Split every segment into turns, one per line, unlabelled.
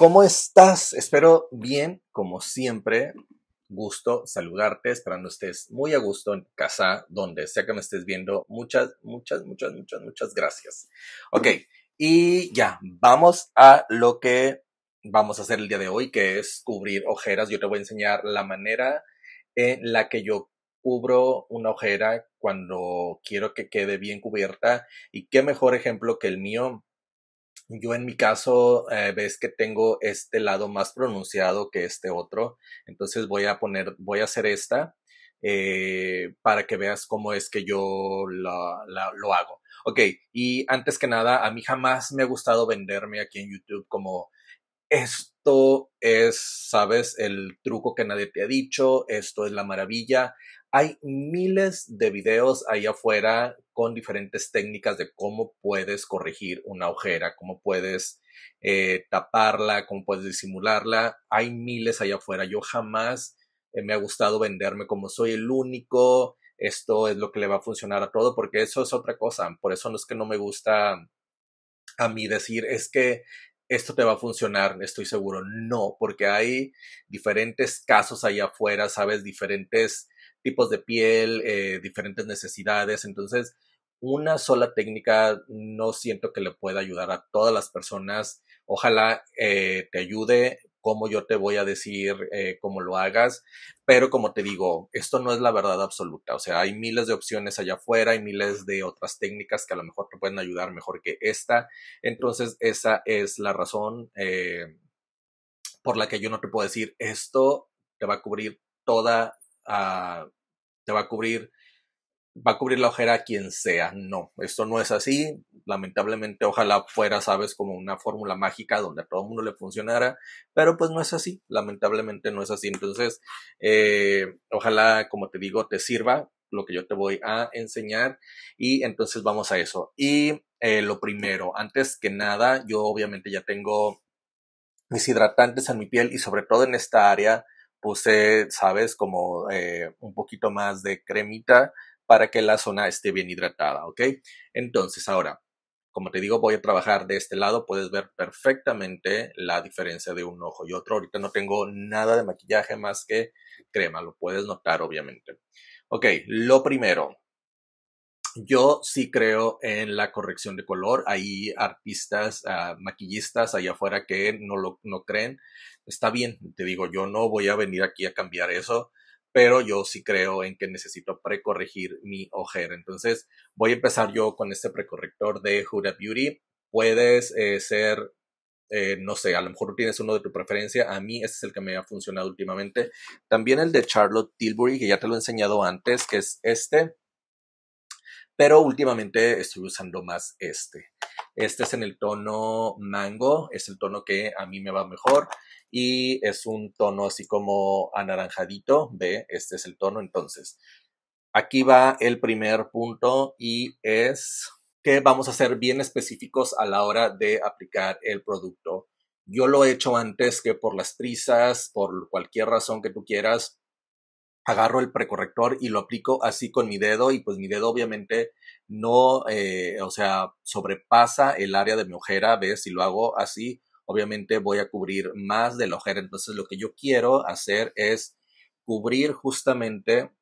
¿Cómo estás? Espero bien, como siempre. Gusto saludarte, esperando estés muy a gusto en casa, donde sea que me estés viendo. Muchas, muchas, muchas, muchas, muchas gracias. Ok, y ya, vamos a lo que vamos a hacer el día de hoy, que es cubrir ojeras. Yo te voy a enseñar la manera en la que yo cubro una ojera cuando quiero que quede bien cubierta. Y qué mejor ejemplo que el mío yo en mi caso, eh, ves que tengo este lado más pronunciado que este otro, entonces voy a poner, voy a hacer esta eh, para que veas cómo es que yo lo hago. Ok, y antes que nada, a mí jamás me ha gustado venderme aquí en YouTube como esto es, sabes, el truco que nadie te ha dicho, esto es la maravilla. Hay miles de videos ahí afuera con diferentes técnicas de cómo puedes corregir una ojera, cómo puedes eh, taparla, cómo puedes disimularla. Hay miles ahí afuera. Yo jamás eh, me ha gustado venderme como soy el único, esto es lo que le va a funcionar a todo, porque eso es otra cosa. Por eso no es que no me gusta a mí decir, es que esto te va a funcionar, estoy seguro. No, porque hay diferentes casos ahí afuera, sabes, diferentes tipos de piel, eh, diferentes necesidades. Entonces, una sola técnica no siento que le pueda ayudar a todas las personas. Ojalá eh, te ayude, como yo te voy a decir eh, cómo lo hagas, pero como te digo, esto no es la verdad absoluta, o sea, hay miles de opciones allá afuera, hay miles de otras técnicas que a lo mejor te pueden ayudar mejor que esta, entonces esa es la razón por la que yo no te puedo decir esto te va a cubrir toda Ah, te va a cubrir, va a cubrir la ojera a quien sea. No, esto no es así. Lamentablemente, ojalá fuera, sabes, como una fórmula mágica donde a todo el mundo le funcionara, pero pues no es así. Lamentablemente no es así. Entonces, eh, ojalá, como te digo, te sirva lo que yo te voy a enseñar y entonces vamos a eso. Y eh, lo primero, antes que nada, yo obviamente ya tengo mis hidratantes en mi piel y sobre todo en esta área puse, sabes, como eh, un poquito más de cremita para que la zona esté bien hidratada, ¿ok? Entonces, ahora, como te digo, voy a trabajar de este lado, puedes ver perfectamente la diferencia de un ojo y otro. Ahorita no tengo nada de maquillaje más que crema, lo puedes notar, obviamente. Ok, lo primero, yo sí creo en la corrección de color. Hay artistas, ah, maquillistas allá afuera que no lo no creen está bien, te digo, yo no voy a venir aquí a cambiar eso, pero yo sí creo en que necesito precorregir mi ojera. Entonces voy a empezar yo con este precorrector de Huda Beauty. Puedes eh, ser, eh, no sé, a lo mejor tienes uno de tu preferencia. A mí este es el que me ha funcionado últimamente. También el de Charlotte Tilbury, que ya te lo he enseñado antes, que es este. Pero últimamente estoy usando más este. Este es en el tono mango, es el tono que a mí me va mejor y es un tono así como anaranjadito, ve, este es el tono entonces. Aquí va el primer punto y es que vamos a ser bien específicos a la hora de aplicar el producto. Yo lo he hecho antes que por las trizas, por cualquier razón que tú quieras, agarro el precorrector y lo aplico así con mi dedo y pues mi dedo obviamente no, eh, o sea, sobrepasa el área de mi ojera, ¿ves? Si lo hago así, obviamente voy a cubrir más de la ojera. Entonces lo que yo quiero hacer es cubrir justamente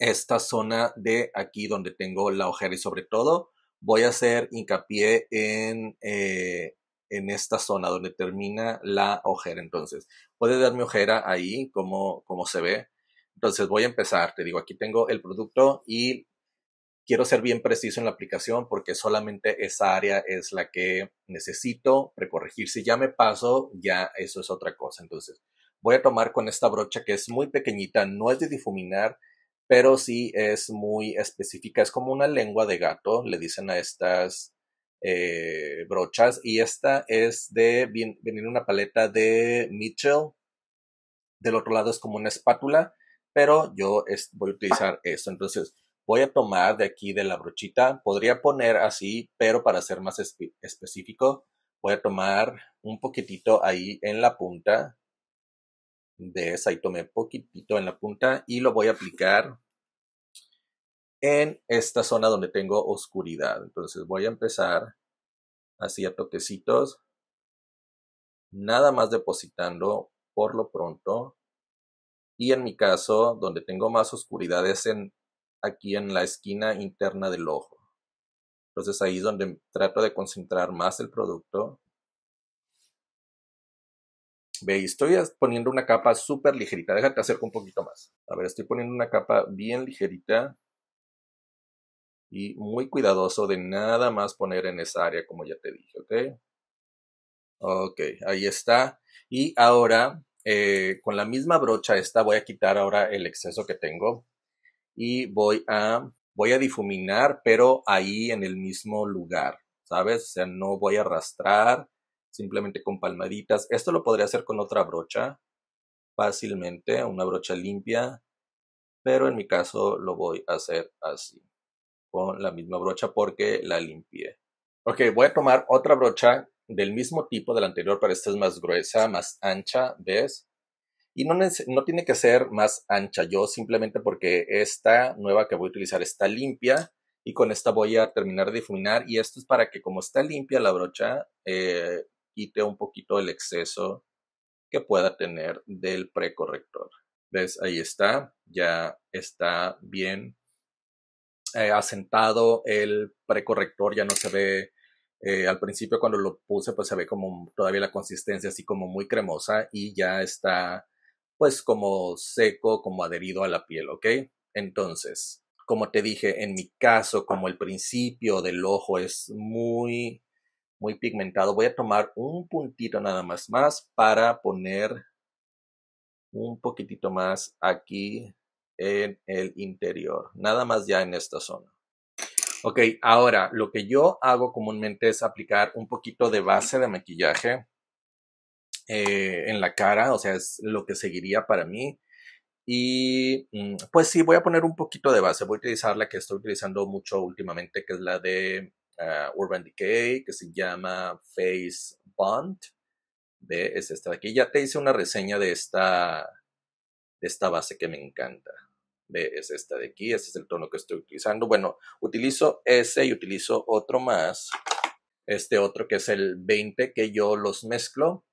esta zona de aquí donde tengo la ojera y sobre todo voy a hacer hincapié en, eh, en esta zona donde termina la ojera. Entonces, puede dar mi ojera ahí como, como se ve. Entonces voy a empezar, te digo, aquí tengo el producto y quiero ser bien preciso en la aplicación porque solamente esa área es la que necesito recorregir. Si ya me paso, ya eso es otra cosa. Entonces, voy a tomar con esta brocha que es muy pequeñita, no es de difuminar, pero sí es muy específica. Es como una lengua de gato, le dicen a estas eh, brochas. Y esta es de, venir una paleta de Mitchell. Del otro lado es como una espátula, pero yo voy a utilizar esto. Entonces, voy a tomar de aquí de la brochita, podría poner así, pero para ser más específico, voy a tomar un poquitito ahí en la punta de esa y tomé poquitito en la punta y lo voy a aplicar en esta zona donde tengo oscuridad. Entonces voy a empezar así a toquecitos, nada más depositando por lo pronto. Y en mi caso, donde tengo más oscuridad es en aquí en la esquina interna del ojo. Entonces ahí es donde trato de concentrar más el producto. Ve, estoy poniendo una capa súper ligerita. Déjate acercar un poquito más. A ver, estoy poniendo una capa bien ligerita. Y muy cuidadoso de nada más poner en esa área, como ya te dije, ¿ok? Ok, ahí está. Y ahora, eh, con la misma brocha esta, voy a quitar ahora el exceso que tengo y voy a, voy a difuminar, pero ahí en el mismo lugar, ¿sabes? O sea, no voy a arrastrar, simplemente con palmaditas. Esto lo podría hacer con otra brocha fácilmente, una brocha limpia, pero en mi caso lo voy a hacer así, con la misma brocha porque la limpié. Ok, voy a tomar otra brocha del mismo tipo de la anterior, pero esta es más gruesa, más ancha, ¿ves? Y no, no tiene que ser más ancha, yo simplemente porque esta nueva que voy a utilizar está limpia y con esta voy a terminar de difuminar y esto es para que como está limpia la brocha, eh, quite un poquito el exceso que pueda tener del precorrector. ¿Ves? Ahí está, ya está bien eh, asentado el precorrector, ya no se ve, eh, al principio cuando lo puse pues se ve como todavía la consistencia así como muy cremosa y ya está pues como seco, como adherido a la piel, ¿ok? Entonces, como te dije, en mi caso, como el principio del ojo es muy, muy pigmentado, voy a tomar un puntito nada más más para poner un poquitito más aquí en el interior, nada más ya en esta zona. Ok, ahora lo que yo hago comúnmente es aplicar un poquito de base de maquillaje eh, en la cara, o sea, es lo que seguiría para mí. Y mm, pues sí, voy a poner un poquito de base, voy a utilizar la que estoy utilizando mucho últimamente, que es la de ah, Urban Decay, que se llama Face Bond, de, es esta de aquí. Ya te hice una reseña de esta, de esta base que me encanta. es esta de aquí, este es el tono que estoy utilizando. Bueno, utilizo ese y utilizo otro más, este otro que es el 20, que yo los mezclo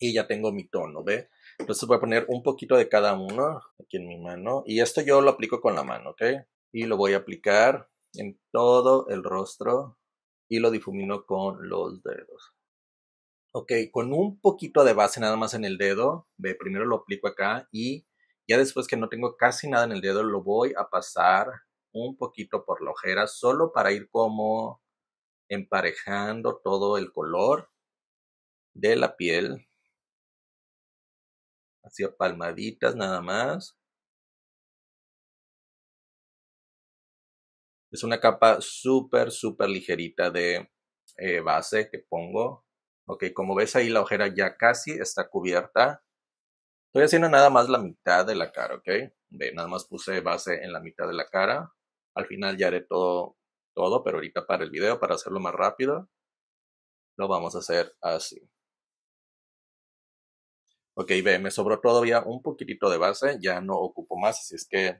y ya tengo mi tono, ¿ve? Entonces voy a poner un poquito de cada uno aquí en mi mano y esto yo lo aplico con la mano, ¿ok? Y lo voy a aplicar en todo el rostro y lo difumino con los dedos. Ok, con un poquito de base nada más en el dedo, ¿ve? primero lo aplico acá y ya después que no tengo casi nada en el dedo lo voy a pasar un poquito por la ojera solo para ir como emparejando todo el color
de la piel palmaditas nada más.
Es una capa súper, súper ligerita de eh, base que pongo. Ok, como ves ahí la ojera ya casi está cubierta. Estoy haciendo nada más la mitad de la cara, ok. Ve, nada más puse base en la mitad de la cara. Al final ya haré todo, todo, pero ahorita para el video, para hacerlo más rápido, lo vamos a hacer así. Ok, ve, me sobró todavía un poquitito de base, ya no ocupo más, así es que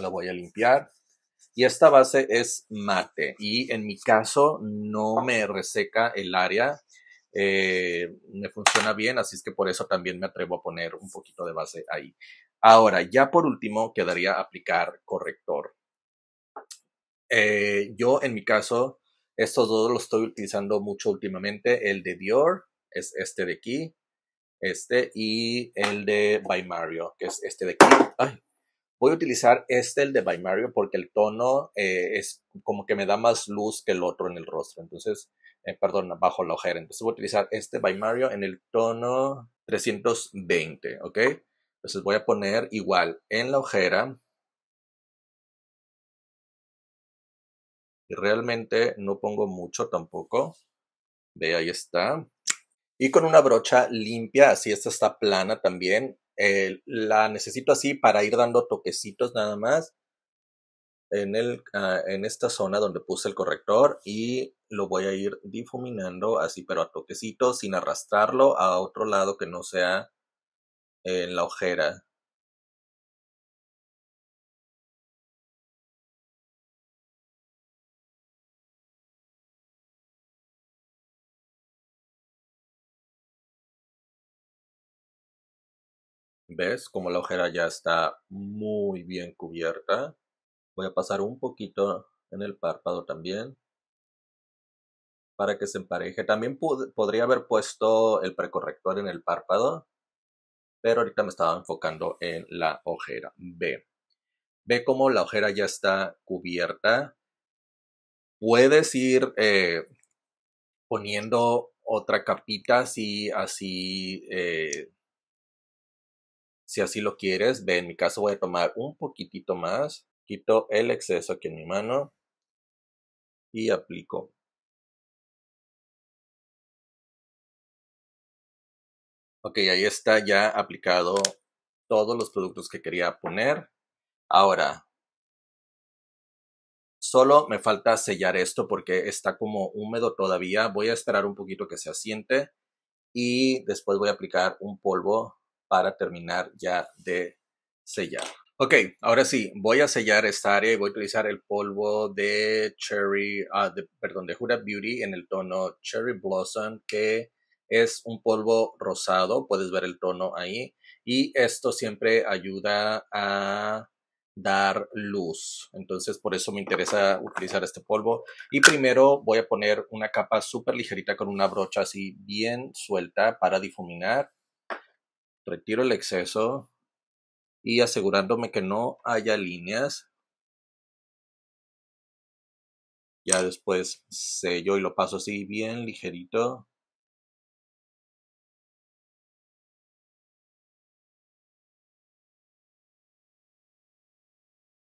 lo voy a limpiar. Y esta base es mate y en mi caso no me reseca el área, eh, me funciona bien, así es que por eso también me atrevo a poner un poquito de base ahí. Ahora, ya por último, quedaría aplicar corrector. Eh, yo en mi caso, estos dos los estoy utilizando mucho últimamente, el de Dior, es este de aquí, este y el de By Mario, que es este de aquí. voy a utilizar este, el de By Mario, porque el tono eh, es como que me da más luz que el otro en el rostro. Entonces, eh, perdón, bajo la ojera. Entonces voy a utilizar este By Mario en el tono 320, ¿ok? Entonces voy a poner igual en la ojera. Y realmente no pongo mucho tampoco. Ve, ahí está y con una brocha limpia, así esta está plana también. Eh, la necesito así para ir dando toquecitos nada más en, el, ah, en esta zona donde puse el corrector y lo voy a ir difuminando así pero a toquecitos sin arrastrarlo a otro lado que no sea en
la ojera
¿Ves como la ojera ya está muy bien cubierta? Voy a pasar un poquito en el párpado también para que se empareje.
También podría haber puesto el precorrector en el párpado, pero ahorita me estaba enfocando en la ojera. Ve. Ve cómo la ojera ya está cubierta. Puedes ir eh,
poniendo
otra capita así, así eh, si así lo quieres, ve, en mi caso voy a tomar un poquitito más, quito el exceso
aquí en mi mano y aplico.
Ok, ahí está ya aplicado
todos los productos que quería poner. Ahora, solo me falta sellar esto porque está como húmedo todavía. Voy a esperar un poquito que se asiente y después voy a aplicar un polvo para terminar ya de sellar. Ok, ahora sí, voy a sellar esta área y voy a utilizar el polvo de Cherry, ah, perdón, de Jura Beauty en el tono Cherry Blossom, que es un polvo rosado, puedes ver el tono ahí, y esto siempre ayuda a dar luz. Entonces, por eso me interesa utilizar este polvo. Y primero voy a poner una capa súper ligerita con una brocha así bien suelta para difuminar retiro el exceso y asegurándome que no haya líneas.
Ya después sello y lo paso así bien ligerito.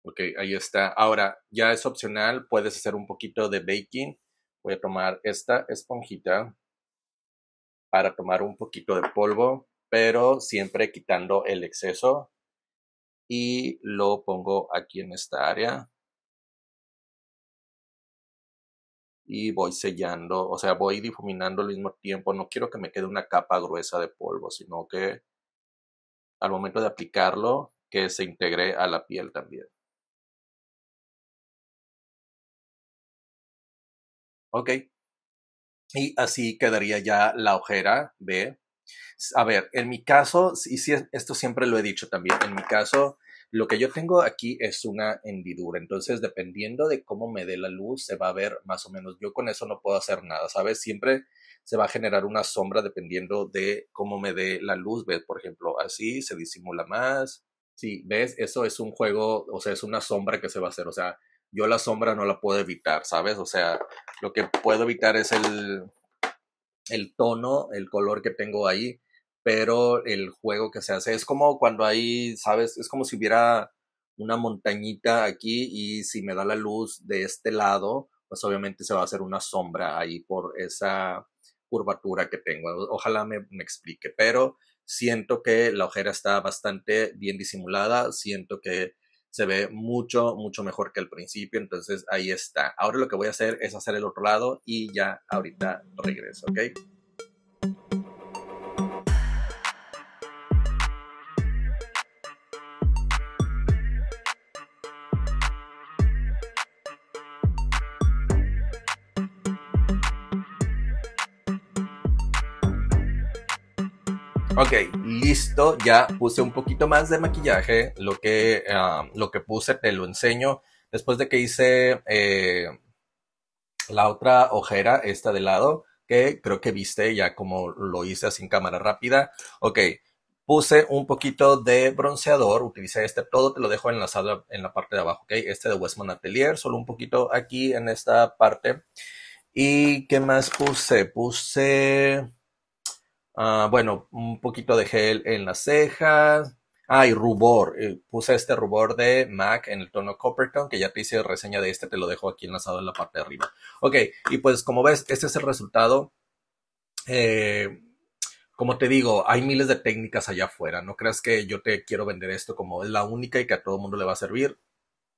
Ok, ahí está. Ahora,
ya es opcional, puedes hacer un poquito de baking. Voy a tomar esta esponjita para tomar un poquito de polvo pero siempre quitando el exceso y lo pongo aquí en esta área.
Y voy sellando, o sea, voy difuminando
al mismo tiempo. No quiero que me quede una capa gruesa de polvo, sino que al momento de aplicarlo, que se integre a la piel también.
Ok. Y
así quedaría ya la ojera B. A ver, en mi caso, y esto siempre lo he dicho también, en mi caso, lo que yo tengo aquí es una hendidura, entonces dependiendo de cómo me dé la luz, se va a ver más o menos. Yo con eso no puedo hacer nada, ¿sabes? Siempre se va a generar una sombra dependiendo de cómo me dé la luz. ¿Ves? Por ejemplo, así se disimula más. Sí, ¿ves? Eso es un juego, o sea, es una sombra que se va a hacer. O sea, yo la sombra no la puedo evitar, ¿sabes? O sea, lo que puedo evitar es el, el tono, el color que tengo ahí, pero el juego que se hace es como cuando hay, sabes, es como si hubiera una montañita aquí y si me da la luz de este lado, pues obviamente se va a hacer una sombra ahí por esa curvatura que tengo. Ojalá me, me explique, pero siento que la ojera está bastante bien disimulada, siento que se ve mucho, mucho mejor que al principio. Entonces ahí está. Ahora lo que voy a hacer es hacer el otro lado y ya ahorita regreso, ¿ok? Ok, listo, ya puse un poquito más de maquillaje, lo que, ah, lo que puse te lo enseño. Después de que hice eh, la otra ojera, esta de lado, que creo que viste ya como lo hice así en cámara rápida. Ok, puse un poquito de bronceador, utilicé este, todo te lo dejo enlazado en la parte de abajo, ok, este de Westman Atelier, solo un poquito aquí en esta parte. ¿Y qué más puse? Puse... Ah, bueno, un poquito de gel en las cejas. Ah, y rubor. Eh, puse este rubor de MAC en el tono Copperton, que ya te hice reseña de este, te lo dejo aquí enlazado en la parte de arriba. Ok, y pues como ves, este es el resultado. Eh, como te digo, hay miles de técnicas allá afuera. No creas que yo te quiero vender esto como es la única y que a todo mundo le va a servir.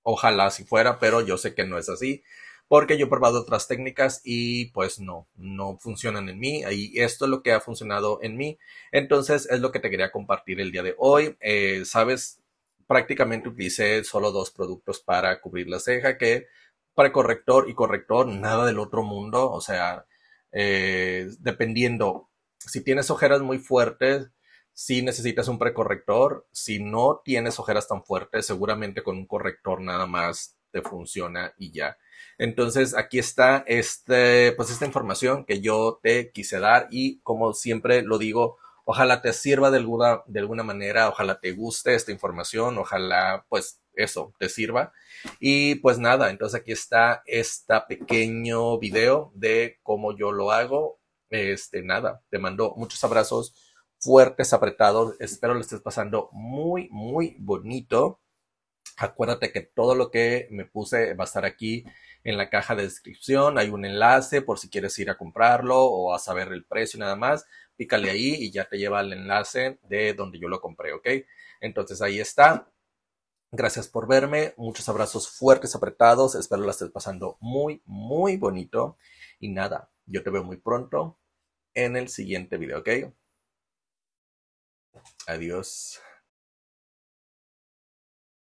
Ojalá si fuera, pero yo sé que no es así porque yo he probado otras técnicas y pues no, no funcionan en mí y esto es lo que ha funcionado en mí. Entonces es lo que te quería compartir el día de hoy. Eh, sabes, prácticamente utilicé solo dos productos para cubrir la ceja que para y corrector, nada del otro mundo, o sea, eh, dependiendo, si tienes ojeras muy fuertes, si necesitas un precorrector, si no tienes ojeras tan fuertes, seguramente con un corrector nada más te funciona y ya. Entonces, aquí está este, pues esta información que yo te quise dar y como siempre lo digo, ojalá te sirva de alguna, de alguna manera, ojalá te guste esta información, ojalá pues eso te sirva. Y pues nada, entonces aquí está este pequeño video de cómo yo lo hago. Este, nada, te mando muchos abrazos fuertes, apretados. Espero lo estés pasando muy, muy bonito. Acuérdate que todo lo que me puse va a estar aquí en la caja de descripción. Hay un enlace por si quieres ir a comprarlo o a saber el precio y nada más. Pícale ahí y ya te lleva al enlace de donde yo lo compré, ¿ok? Entonces ahí está. Gracias por verme. Muchos abrazos fuertes, apretados. Espero la estés pasando muy, muy bonito. Y nada, yo te veo muy pronto en el siguiente video, ¿ok? Adiós.